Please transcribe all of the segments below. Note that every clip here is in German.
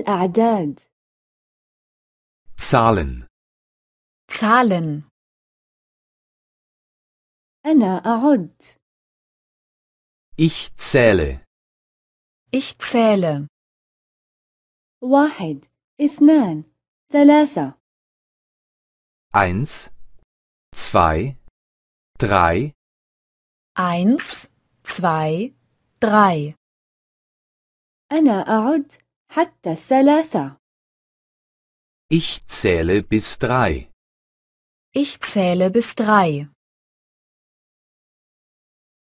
الأعداد Zahlen Zahlen أنا أعد Ich zähle Ich zähle واحد اثنان ثلاثة Eins, zwei, drei. Eins, zwei, drei. أنا أعد Hatta الثلاثة. Ich zähle bis drei. Ich zähle bis drei.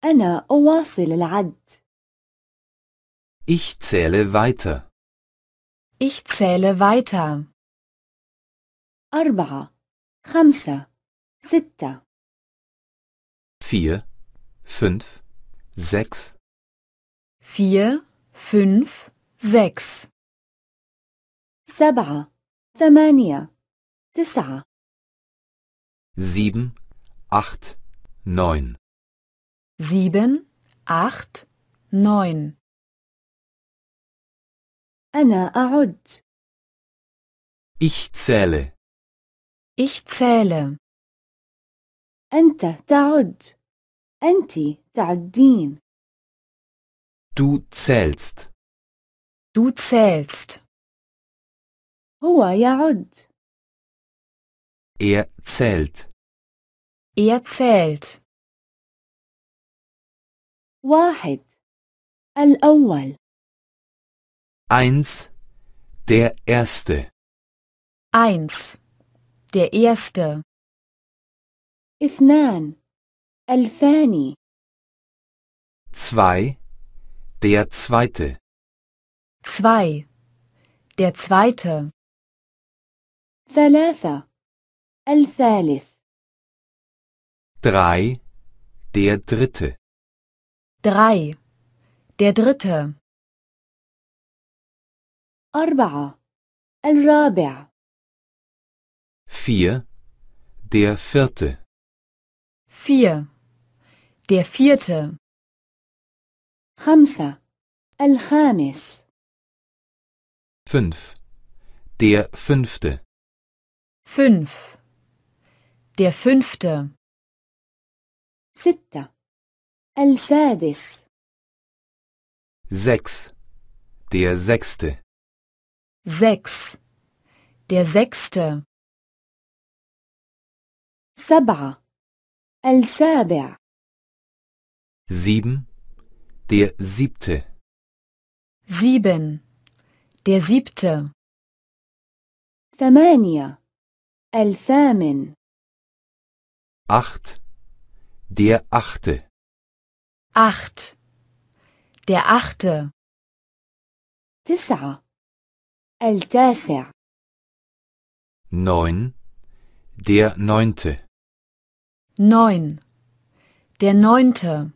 Anna أنا al العد. Ich zähle weiter. Ich zähle weiter. أربعة، خمسة، ستة. Vier, fünf, sechs. Vier, fünf, sechs سبعة ثمانية تسعة sieben acht neun sieben acht neun أنا أعد ich zähle ich zähle أنت تعد أنت تعدين Du zählst. Du zählst. هو يعد. Er zählt. Er zählt. واحد. الأول. Eins. Der Erste. Eins. Der Erste. اثنان. الثاني. Zwei. Der Zweite. 2. Der zweite. ثلاثة الثالث 3. Der dritte. Drei. Der dritte. أربعة الرابع Der vierte. Vier. Der vierte. خمسة الخامس 5. Der fünfte. 5. Der fünfte. ستة السادس Sechs. Der sechste. 6. Der sechste. سبعة السابع 7. Der siebte. 7. Der siebte. ثمانية الثامن acht der achte acht der achte تسعة التاسع neun der neunte neun der neunte